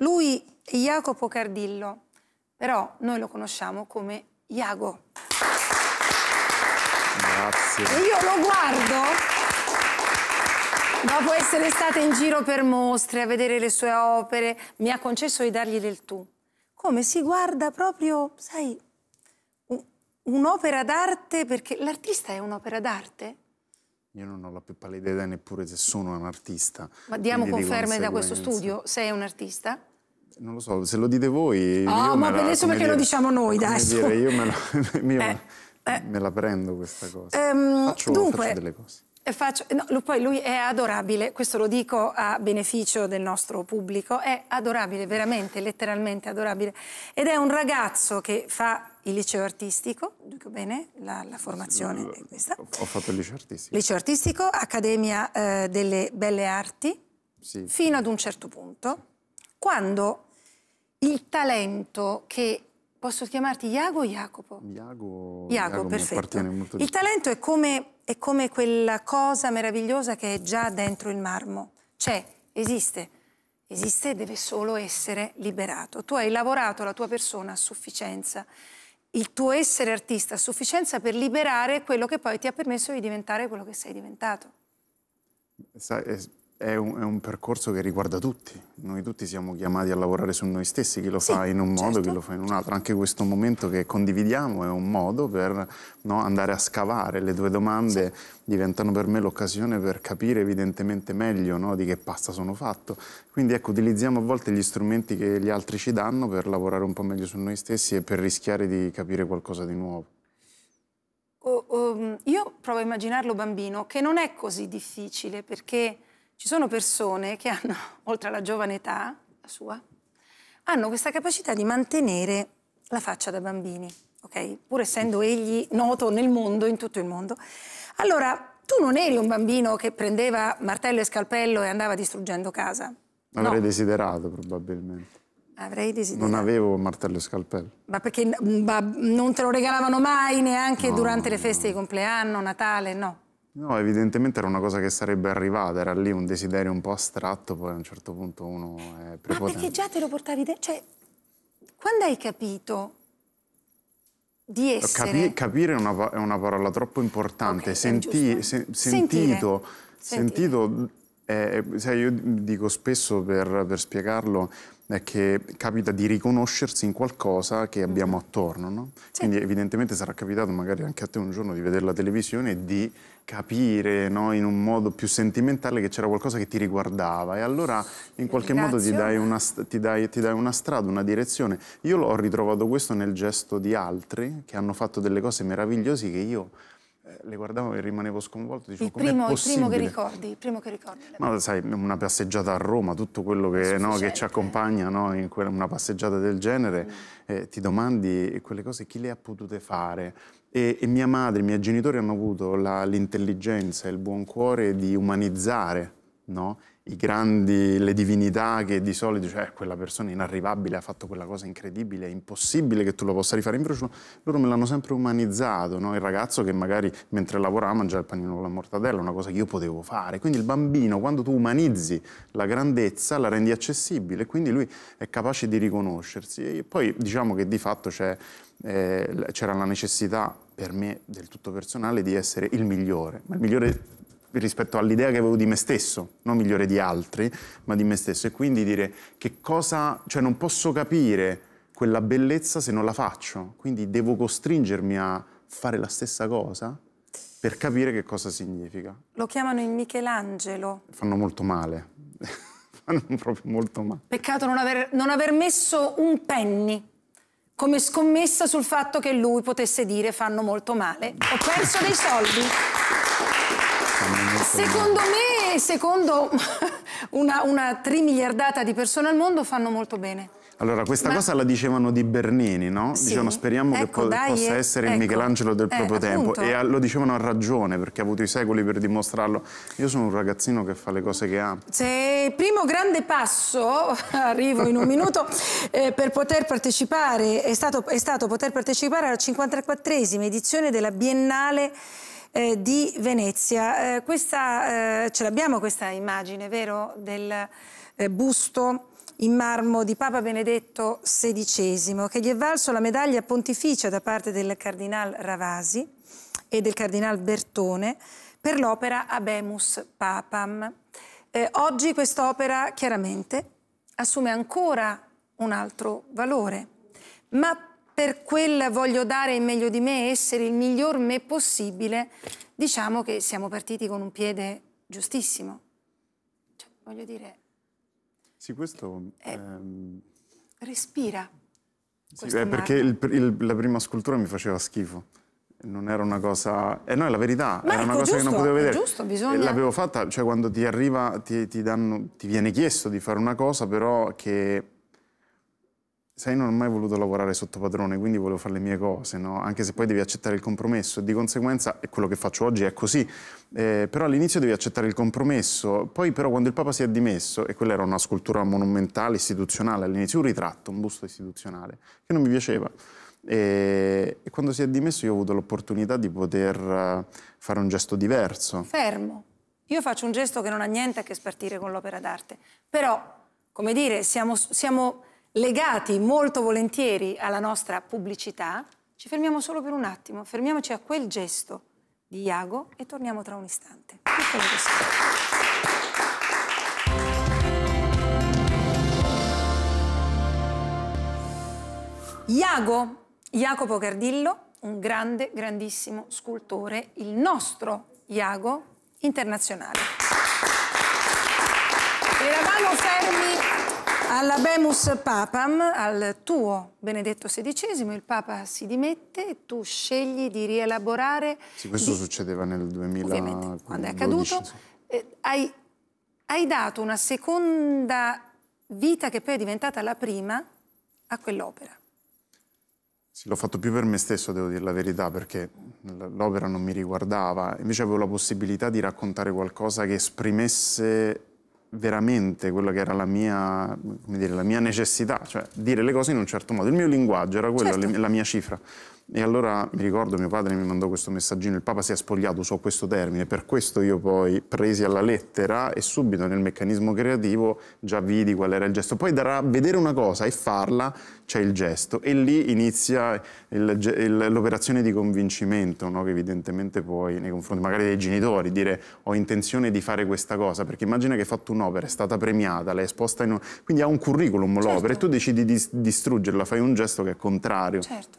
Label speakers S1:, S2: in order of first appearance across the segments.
S1: Lui è Jacopo Cardillo, però noi lo conosciamo come Iago.
S2: Grazie. E io lo guardo
S1: Dopo essere stata in giro per mostre, a vedere le sue opere, mi ha concesso di dargli del tu. Come si guarda proprio, sai, un'opera d'arte, perché l'artista è un'opera d'arte,
S2: io non ho la più pallida idea neppure se sono un artista. Ma diamo conferme da questo studio?
S1: Sei un artista?
S2: Non lo so, se lo dite voi... Ah, oh, ma la, adesso perché dire, lo diciamo noi, dai. Dire, io me la, eh, me la eh. prendo questa cosa.
S1: Ehm, faccio, dunque, faccio delle cose. Faccio, no, poi lui è adorabile, questo lo dico a beneficio del nostro pubblico, è adorabile, veramente, letteralmente adorabile. Ed è un ragazzo che fa il liceo artistico, dico bene, la, la formazione sì, è questa.
S2: Ho fatto il liceo artistico.
S1: Liceo artistico, Accademia eh, delle Belle Arti, sì. fino ad un certo punto, quando il talento che posso chiamarti Iago o Jacopo?
S2: Iago, Iago, Iago perfetto. Il
S1: talento è come è come quella cosa meravigliosa che è già dentro il marmo. C'è, esiste, esiste e deve solo essere liberato. Tu hai lavorato la tua persona a sufficienza, il tuo essere artista a sufficienza per liberare quello che poi ti ha permesso di diventare quello che sei diventato.
S2: Sai, è un, è un, percorso che riguarda tutti, noi tutti siamo chiamati a lavorare su noi stessi, chi lo sì, fa in un modo, chi certo. lo fa in un altro, anche questo momento che condividiamo è un modo per no, andare a scavare, le tue domande sì. diventano per me l'occasione per capire evidentemente meglio no, di che pasta sono fatto, quindi ecco utilizziamo a volte gli strumenti che gli altri ci danno per lavorare un po' meglio su noi stessi e per rischiare di capire qualcosa di nuovo.
S1: Oh, oh, io provo a immaginarlo bambino, che non è così difficile perché ci sono persone che hanno, oltre alla giovane età, la sua, hanno questa capacità di mantenere la faccia da bambini, ok? Pur essendo egli noto nel mondo, in tutto il mondo. Allora, tu non eri un bambino che prendeva martello e scalpello e andava distruggendo casa.
S2: Avrei no. desiderato, probabilmente.
S1: Avrei desiderato.
S2: Non avevo martello e scalpello.
S1: Ma perché ma non te lo regalavano mai neanche no, durante le feste no. di compleanno, Natale, no?
S2: No, evidentemente era una cosa che sarebbe arrivata, era lì un desiderio un po' astratto, poi a un certo punto uno è prepotente. Ma perché
S1: già te lo portavi dentro? Cioè, quando hai capito di essere... Capi
S2: capire è una, è una, parola troppo importante, okay, Senti, se sentito, sentito, sentito eh, sai, io dico spesso per, per spiegarlo è che capita di riconoscersi in qualcosa che abbiamo mhm. attorno, no? Sì. Quindi evidentemente sarà capitato magari anche a te un giorno di vedere la televisione e di capire no, in un modo più sentimentale che c'era qualcosa che ti riguardava e allora in qualche modo ti dai, una, ti, dai, ti dai, una, strada, una direzione. Io ho ritrovato questo nel gesto di altri che hanno fatto delle cose meravigliose che io eh, le guardavo e rimanevo sconvolto. Dicevo, il, primo, il primo che
S1: ricordi, il primo che ricordi.
S2: Ma sai, una passeggiata a Roma, tutto quello che, no, che ci accompagna no, in una passeggiata del genere, mm. eh, ti domandi quelle cose, chi le ha potute fare? E, e mia madre, i miei genitori hanno avuto l'intelligenza e il buon cuore di umanizzare no? grandi, le divinità che di solito, cioè quella persona inarrivabile ha fatto quella cosa incredibile, è impossibile che tu lo possa rifare. in Invece loro me l'hanno sempre umanizzato, no? il ragazzo che magari mentre lavorava mangiava il panino con la mortadella, una cosa che io potevo fare. Quindi il bambino, quando tu umanizzi la grandezza, la rendi accessibile, quindi lui è capace di riconoscersi. E poi diciamo che di fatto eh, c'era eh, la necessità per me del tutto personale di essere il migliore, ma il migliore rispetto all'idea che avevo di me stesso, non migliore di altri, ma di me stesso. E quindi dire che cosa, cioè non posso capire quella bellezza se non la faccio, quindi devo costringermi a fare la stessa cosa per capire che cosa significa.
S1: Lo chiamano il Michelangelo.
S2: Fanno molto male. Fanno proprio molto male.
S1: Peccato non aver, non aver messo un penny come scommessa sul fatto che lui potesse dire fanno molto male. Ho perso dei soldi. Secondo me, secondo una, una trimiliardata di persone al mondo fanno molto bene.
S2: Allora, questa Ma... cosa la dicevano di Bernini, no? Sì. Dicevano speriamo ecco, che po dai, possa essere ecco. il Michelangelo del eh, proprio eh, tempo. Appunto. E ah, lo dicevano a ragione, perché ha avuto i secoli per dimostrarlo. Io sono un ragazzino che fa le cose che ama.
S1: il primo grande passo, arrivo in un minuto, eh, per poter partecipare, è stato, è stato poter partecipare alla 54esima edizione della Biennale eh, di Venezia. Eh, questa, eh, ce l'abbiamo questa immagine, vero, del eh, busto in marmo di Papa Benedetto XVI, che gli è valso la medaglia pontificia da parte del Cardinal Ravasi e del Cardinal Bertone per l'opera Abemus Papam. Eh, oggi quest'opera chiaramente assume ancora un altro valore, ma per quel voglio dare il meglio di me, essere il miglior me possibile, diciamo che siamo partiti con un piede giustissimo. Cioè, voglio dire...
S2: Sì, questo... È... Eh, ehm...
S1: Respira.
S2: sì, è eh, perché il, il, la prima scultura mi faceva schifo. Non era una cosa... Eh no, è la verità, Ma era una cosa giusto, che non potevo vedere. È giusto,
S1: bisogna... Eh, l'avevo
S2: fatta, cioè quando ti arriva, ti, ti, danno, ti viene chiesto di fare una cosa, però che sai, non ho mai voluto lavorare sotto padrone, quindi volevo fare le mie cose, no? anche se poi devi accettare il compromesso. Di conseguenza, e quello che faccio oggi è così, eh, però all'inizio devi accettare il compromesso, poi però quando il Papa si è dimesso, e quella era una scultura monumentale, istituzionale, all'inizio un ritratto, un busto istituzionale, che non mi piaceva. E, e quando si è dimesso io ho avuto l'opportunità di poter eh, fare un gesto diverso. Fermo.
S1: Io faccio un gesto che non ha niente a che spartire con l'opera d'arte, però, come dire, siamo, siamo legati molto volentieri alla nostra pubblicità, ci fermiamo solo per un attimo, fermiamoci a quel gesto di Iago e torniamo tra un istante. Iago, Jacopo Cardillo, un grande, grandissimo scultore, il nostro Iago internazionale. Eravamo fermi alla Bemus Papam, al tuo Benedetto XVI, il Papa si dimette e tu scegli di rielaborare...
S2: Sì, questo di... succedeva nel 2000... quando è accaduto.
S1: Eh, hai, hai dato una seconda vita che poi è diventata la prima a quell'opera.
S2: Sì, l'ho fatto più per me stesso, devo dire la verità, perché l'opera non mi riguardava. Invece avevo la possibilità di raccontare qualcosa che esprimesse veramente quella che era la mia, dire, la mia necessità, cioè dire le cose in un certo modo. Il mio linguaggio era quello, certo. la mia cifra. E allora mi ricordo mio padre mi mandò questo messaggino, il Papa si è spogliato, usò questo termine, per questo io poi presi alla lettera e subito nel meccanismo creativo già vidi qual era il gesto. Poi darà vedere una cosa e farla c'è il gesto e lì inizia l'operazione di convincimento no? che evidentemente poi nei confronti magari dei genitori dire ho intenzione di fare questa cosa perché immagina che hai fatto un'opera, è stata premiata, l'hai esposta in un... quindi ha un curriculum certo. l'opera e certo. tu decidi di distruggerla, fai un gesto che è contrario. Certo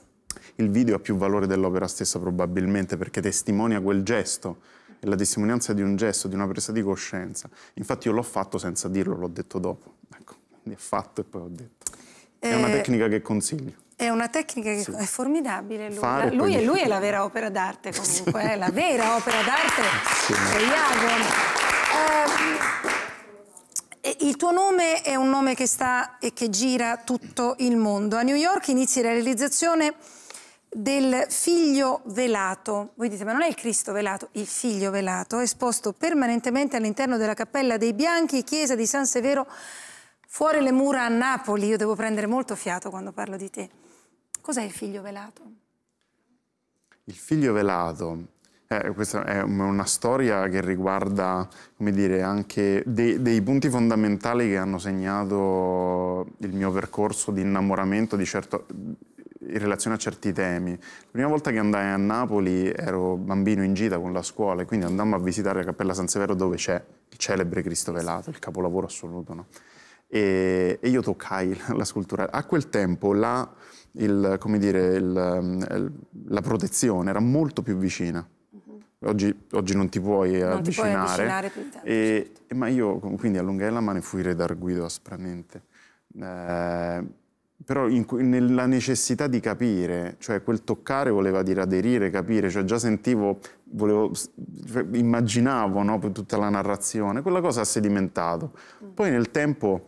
S2: il video ha più valore dell'opera stessa probabilmente perché testimonia quel gesto e la testimonianza di un gesto, di una presa di coscienza. Infatti io l'ho fatto senza dirlo, l'ho detto dopo. Ecco, quindi è fatto e poi ho detto. È una eh, tecnica che consiglio.
S1: È una tecnica che sì. è formidabile. Lui, la, lui, è, lui, è, la vera opera d'arte comunque, è la vera opera d'arte sì. è ehm, il tuo nome è un nome che sta e che gira tutto il mondo. A New York inizi la realizzazione del figlio velato. Voi dite, ma non è il Cristo velato, il figlio velato, esposto permanentemente all'interno della Cappella dei Bianchi, chiesa di San Severo, fuori le mura a Napoli. Io devo prendere molto fiato quando parlo di te. Cos'è il figlio velato?
S2: Il figlio velato eh, questa è una storia che riguarda, come dire, anche dei, dei, punti fondamentali che hanno segnato il mio percorso di innamoramento di, certo, in relazione a certi temi. La prima volta che andai a Napoli ero bambino in gita con la scuola e quindi andammo a visitare la Cappella San Severo dove c'è il celebre Cristo Velato, il capolavoro assoluto. No? E, e, io toccai la scultura. A quel tempo la, il, dire, ehm, il, la protezione era molto più vicina. Oggi, oggi, non ti puoi non avvicinare. Ti puoi avvicinare più tanto, e, certo. Ma io quindi allungai la mano e fui redarguido aspramente. Eh, però in, nella necessità di capire, cioè quel toccare voleva dire aderire, capire, cioè già sentivo, volevo, cioè immaginavo no, tutta la narrazione, quella cosa ha sedimentato. Mm. Poi nel tempo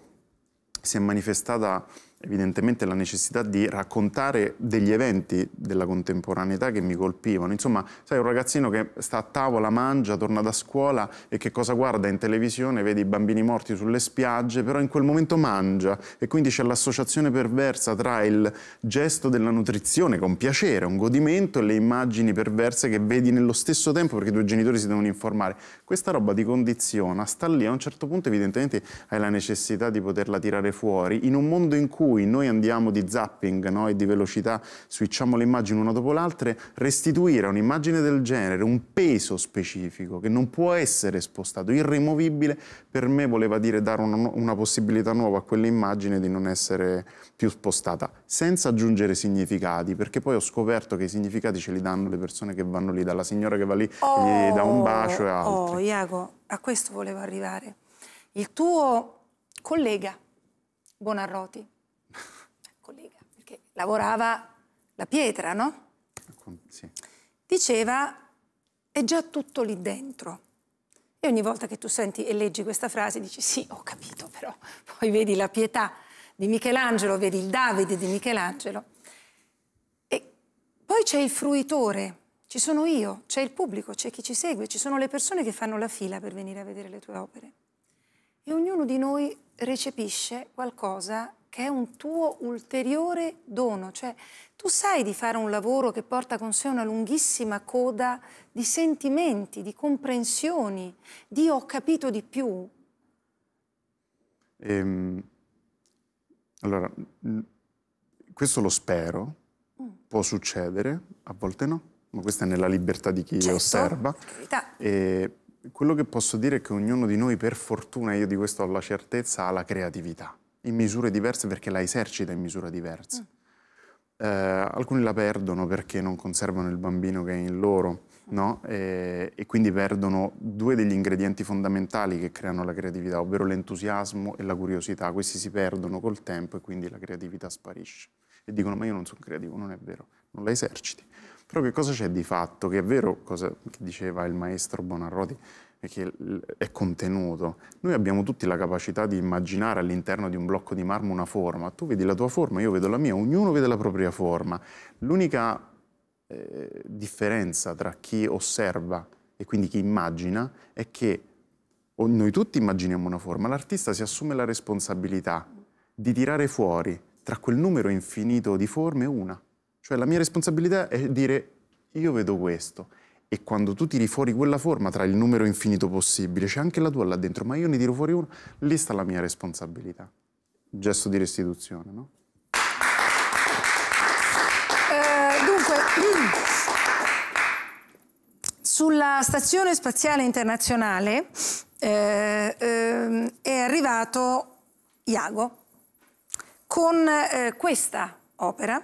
S2: si è manifestata evidentemente la necessità di raccontare degli eventi della contemporaneità che mi colpivano. Insomma, sai, un ragazzino che sta a tavola, mangia, torna da scuola e che cosa guarda in televisione? Vede i bambini morti sulle spiagge, però in quel momento mangia e quindi c'è l'associazione perversa tra il gesto della nutrizione con piacere, un godimento e le immagini perverse che vedi nello stesso tempo perché i tuoi genitori si devono informare. Questa roba ti condiziona, sta lì, a un certo punto evidentemente hai la necessità di poterla tirare fuori in un mondo in cui cui noi andiamo di zapping no? e di velocità, switchiamo le immagini una dopo l'altra, restituire a un'immagine del genere un peso specifico che non può essere spostato, irrimovibile, per me voleva dire dare una, una possibilità nuova a quell'immagine di non essere più spostata, senza aggiungere significati, perché poi ho scoperto che i significati ce li danno le persone che vanno lì, dalla signora che va lì, oh, gli dà un bacio e altro. Oh,
S1: Iago, a questo volevo arrivare. Il tuo collega Bonarroti lavorava la pietra, no? Sì. Diceva, è già tutto lì dentro. E ogni volta che tu senti e leggi questa frase dici, sì, ho capito, però poi vedi la pietà di Michelangelo, vedi il Davide di Michelangelo. E poi c'è il fruitore, ci sono io, c'è il pubblico, c'è chi ci segue, ci sono le persone che fanno la fila per venire a vedere le tue opere. E ognuno di noi recepisce qualcosa che è un tuo ulteriore dono, cioè tu sai di fare un lavoro che porta con sé una lunghissima coda di sentimenti, di comprensioni, di ho capito di più.
S2: Ehm, allora, questo lo spero, mm. può succedere, a volte no, ma questa è nella libertà di chi certo. osserva. quello che posso dire è che ognuno di noi, per fortuna, io di questo ho la certezza, ha la creatività in misure diverse perché la esercita in misure diverse. Mm. Eh, alcuni la perdono perché non conservano il bambino che è in loro, mm. no? e, e, quindi perdono due degli ingredienti fondamentali che creano la creatività, ovvero l'entusiasmo e la curiosità. Questi si perdono col tempo e quindi la creatività sparisce. E dicono, ma io non sono creativo, non è vero, non la eserciti. Però che cosa c'è di fatto? Che è vero cosa che diceva il maestro Bonarroti, e che è contenuto. Noi abbiamo tutti la capacità di immaginare all'interno di un blocco di marmo una forma. Tu vedi la tua forma, io vedo la mia, ognuno vede la propria forma. L'unica eh, differenza tra chi osserva e quindi chi immagina è che noi tutti immaginiamo una forma, l'artista si assume la responsabilità di tirare fuori tra quel numero infinito di forme una. Cioè la mia responsabilità è dire io vedo questo e quando tu tiri fuori quella forma tra il numero infinito possibile, c'è anche la tua là dentro, ma io ne tiro fuori una, lì sta la mia responsabilità. Gesto di restituzione, no?
S1: Eh, dunque, sulla Stazione Spaziale Internazionale eh, eh, è arrivato Iago con eh, questa opera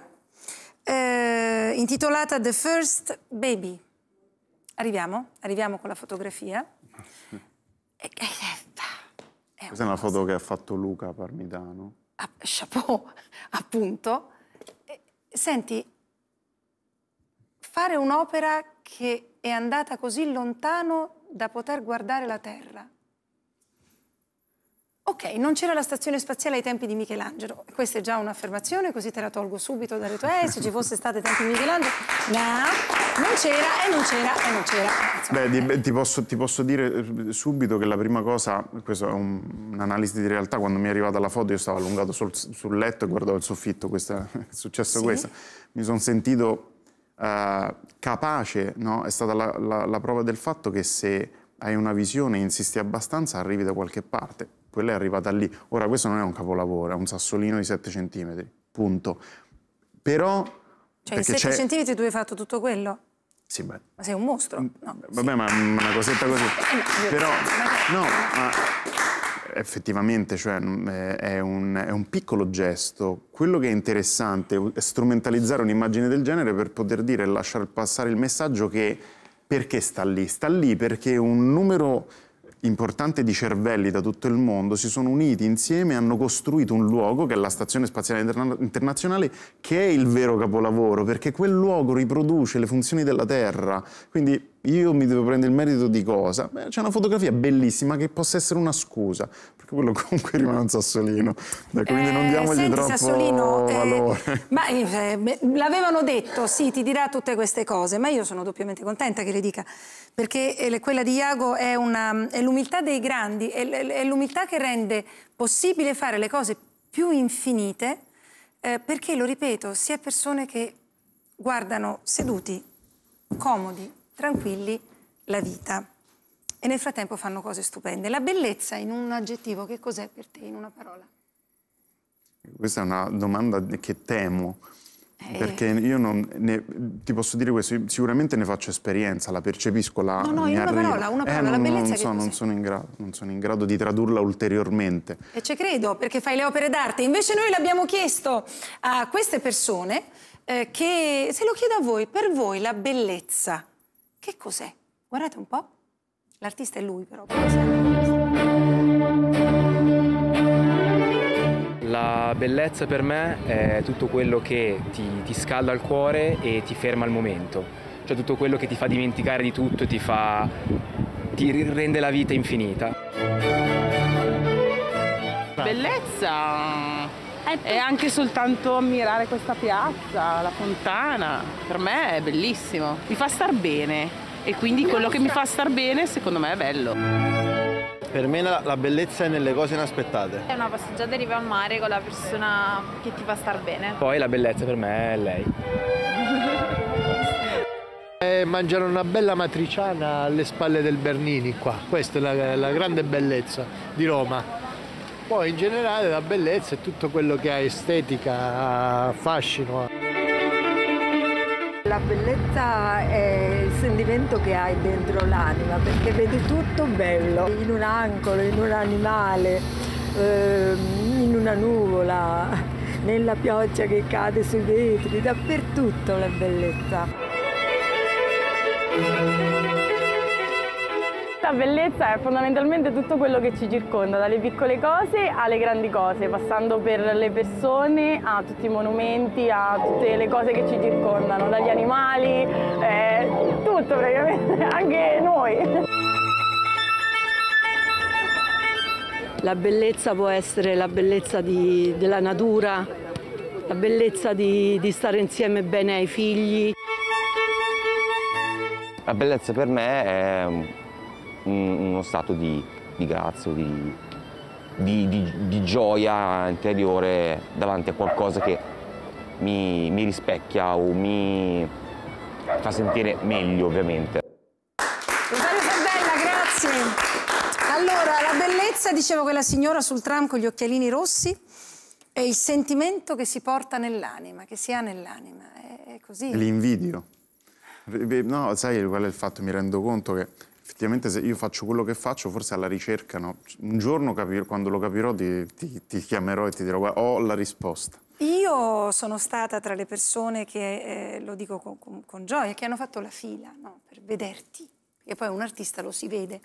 S1: eh, intitolata The First Baby. Arriviamo, arriviamo con la fotografia. E, eh,
S2: eh, eh, è Questa è una foto che ha fatto Luca Parmitano. A, ah,
S1: chapeau, appunto. Senti, fare un'opera che è andata così lontano da poter guardare la Terra Ok, non c'era la stazione spaziale ai tempi di Michelangelo. Questa è già un'affermazione, così te la tolgo subito dalle tue. Eh, se ci fosse stato ai tempi di Michelangelo... No, non c'era, e non c'era, e non c'era.
S2: Beh, eh. ti, posso, ti, posso, dire eh, subito che la prima cosa... Questa è un'analisi di realtà. Quando mi è arrivata la foto io stavo allungato sul, sul letto e guardavo il soffitto. Questa, è successo sì? questo. Mi sono sentito uh, capace, no? È stata la, la, la prova del fatto che se hai una visione e insisti abbastanza arrivi da qualche parte quella è arrivata lì. Ora questo non è un capolavoro, è un sassolino di 7 cm, punto. Però... Cioè in 7
S1: cm tu hai fatto tutto quello? Sì, beh. Ma sei un mostro? Mm, no,
S2: Vabbè, sì. ma una cosetta così.
S1: Eh, Però,
S2: no, ma effettivamente cioè, mm, è, un, è, un, piccolo gesto. Quello che è interessante è strumentalizzare un'immagine del genere per poter dire e lasciare passare il messaggio che perché sta lì? Sta lì perché un numero importante di cervelli da tutto il mondo si sono uniti insieme e hanno costruito un luogo che è la Stazione Spaziale Interna Internazionale che è il vero capolavoro perché quel luogo riproduce le funzioni della Terra. Quindi io mi devo prendere il merito di cosa? Beh, c'è una fotografia bellissima che possa essere una scusa, perché quello comunque rimane un sassolino. Quindi eh, non diamogli senti, troppo eh, valore. Eh,
S1: ma eh, l'avevano detto, sì, ti dirà tutte queste cose, ma io sono doppiamente contenta che le dica, perché eh, quella di Iago è, è l'umiltà dei grandi, è l'umiltà che rende possibile fare le cose più infinite, eh, perché, lo ripeto, si è persone che guardano seduti, comodi, tranquilli la vita. E nel frattempo fanno cose stupende. La bellezza in un aggettivo, che cos'è per te in una parola?
S2: Questa è una domanda che temo. Eh. Perché io non ne, ti posso dire questo, sicuramente ne faccio esperienza, la percepisco, la No, no, in una arriva. parola, una eh, parola, eh, non, non, so, non, sono grado, non, sono in grado, di tradurla ulteriormente.
S1: E ci credo, perché fai le opere d'arte. Invece noi l'abbiamo chiesto a queste persone eh, che, se lo chiedo a voi, per voi la bellezza che cos'è? Guardate un po'. L'artista è lui però.
S2: La bellezza per me è tutto quello che ti, ti scalda il cuore e ti ferma al momento, cioè tutto quello che ti fa dimenticare di tutto e ti, fa, ti rende la vita infinita. Bellezza
S1: e anche soltanto ammirare questa piazza, la fontana, per me è bellissimo, mi fa star bene e quindi quello che mi fa star bene secondo me è bello.
S2: Per me la, la, bellezza è nelle cose inaspettate.
S1: È una passeggiata in riva al mare con la persona che ti fa star bene.
S2: Poi la bellezza per me è lei. è eh, mangiare una bella matriciana alle spalle del Bernini qua, questa è la, la grande bellezza di Roma. Poi in generale la bellezza è tutto quello che ha estetica, fascino.
S1: La bellezza è il sentimento che hai dentro l'anima, perché vedi tutto bello, in un angolo, in un animale, ehm, in una nuvola, nella pioggia che cade sui vetri, dappertutto la bellezza realtà bellezza è fondamentalmente tutto quello che ci circonda, dalle piccole cose alle grandi cose, passando per le persone, a tutti i monumenti, a tutte le cose che ci circondano, dagli animali, eh, tutto praticamente, anche noi. La bellezza può essere la bellezza di, della natura, la bellezza di, di stare insieme bene ai figli.
S2: La bellezza per me è un, uno stato di, di grazia, di, di, di, gioia interiore davanti a qualcosa che mi, mi rispecchia o mi fa sentire meglio ovviamente.
S1: Rosario Sardella, grazie. Allora, la bellezza, dicevo quella signora sul tram con gli occhialini rossi, è il sentimento che si porta nell'anima, che si ha nell'anima, è
S2: così. L'invidio. No, sai, qual è il fatto? Mi rendo conto che effettivamente se io faccio quello che faccio, forse alla ricerca, no? un giorno capir, quando lo capirò ti, ti, ti, chiamerò e ti dirò ho la risposta.
S1: Io sono stata tra le persone che, eh, lo dico con, con, con, gioia, che hanno fatto la fila no? per vederti, perché poi un artista lo si vede.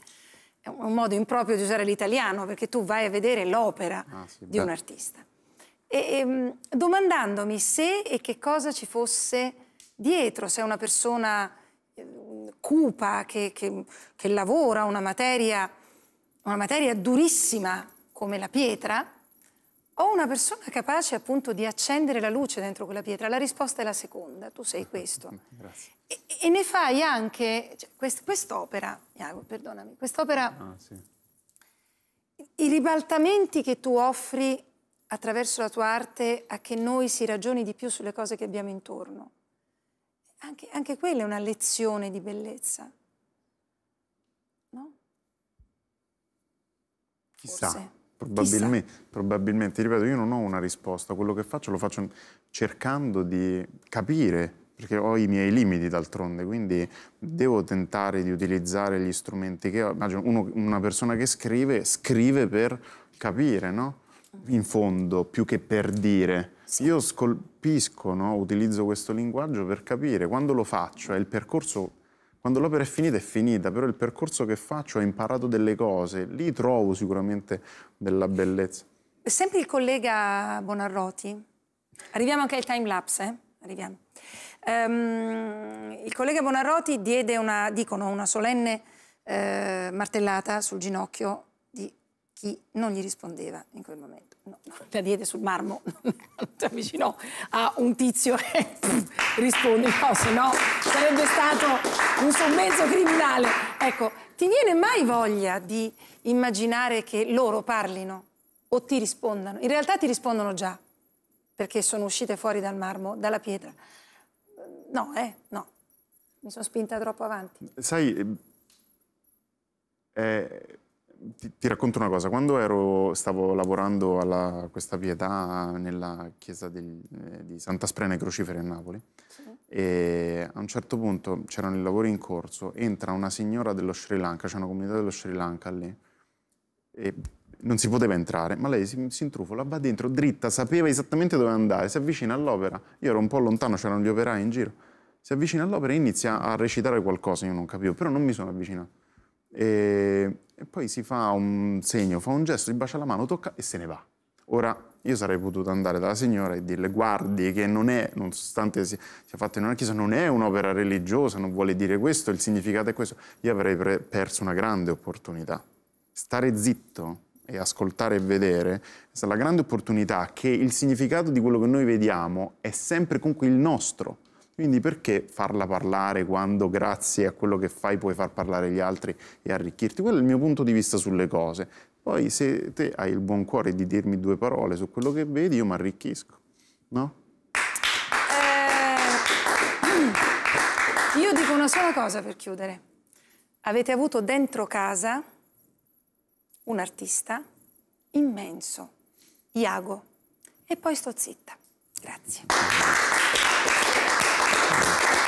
S1: È un modo improprio di usare l'italiano perché tu vai a vedere l'opera
S2: ah, sì, di beh. un
S1: artista. E, ehm, domandandomi se e che cosa ci fosse dietro, se una persona eh, cupa, che, che, che lavora una materia, una materia durissima come la pietra, o una persona capace appunto di accendere la luce dentro quella pietra? La risposta è la seconda, tu sei questo. E, e, ne fai anche, cioè, quest'opera, Iago, perdonami, quest'opera, ah, sì. i ribaltamenti che tu offri attraverso la tua arte a che noi si ragioni di più sulle cose che abbiamo intorno anche, anche quella è una lezione di bellezza. No?
S2: Chissà. Forse. Probabilmente, probabilmente, ripeto, io non ho una risposta, quello che faccio lo faccio cercando di capire, perché ho i miei limiti d'altronde, quindi devo tentare di utilizzare gli strumenti che ho. Immagino uno, una persona che scrive, scrive per capire, no? In fondo, più che per dire. Sì. Io scolpisco, no? utilizzo questo linguaggio per capire quando lo faccio, è il percorso quando l'opera è finita è finita, però il percorso che faccio ho imparato delle cose, lì trovo sicuramente della bellezza.
S1: Sempre il collega Bonarroti, arriviamo anche al time lapse, eh? arriviamo. Um, il collega Bonarroti diede una, dicono, una solenne eh, martellata sul ginocchio chi non gli rispondeva in quel momento. No, no, la diede sul marmo, ti cioè, avvicinò a un tizio e pff, rispondi, no, se no sarebbe stato un sommenso criminale. Ecco, ti viene mai voglia di immaginare che loro parlino o ti rispondano? In realtà ti rispondono già, perché sono uscite fuori dal marmo, dalla pietra. No, eh, no, mi sono spinta troppo avanti.
S2: Sai, eh, ti, ti, racconto una cosa, quando ero, stavo lavorando a questa pietà nella chiesa del, eh, di Santa Sprena e Crocifere a Napoli, sì. e a un certo punto c'erano i lavori in corso, entra una signora dello Sri Lanka, c'è una comunità dello Sri Lanka lì, e non si poteva entrare, ma lei si, si intrufola, va dentro, dritta, sapeva esattamente dove andare, si avvicina all'opera, io ero un po' lontano, c'erano gli operai in giro, si avvicina all'opera e inizia a recitare qualcosa, io non capivo, però non mi sono avvicinato. E e poi si fa un segno, fa un gesto, gli bacia la mano, tocca e se ne va. Ora, io sarei potuto andare dalla signora e dirle guardi che non è, nonostante sia, sia fatta in una chiesa, non è un'opera religiosa, non vuole dire questo, il significato è questo. Io avrei perso una grande opportunità. Stare zitto e ascoltare e vedere è la grande opportunità che il significato di quello che noi vediamo è sempre comunque il nostro quindi perché farla parlare quando grazie a quello che fai puoi far parlare gli altri e arricchirti? Quello è il mio punto di vista sulle cose. Poi se te hai il buon cuore di dirmi due parole su quello che vedi, io mi arricchisco, no?
S1: Eh, io dico una sola cosa per chiudere. Avete avuto dentro casa un artista immenso, Iago. E poi sto zitta. Grazie. Thank you.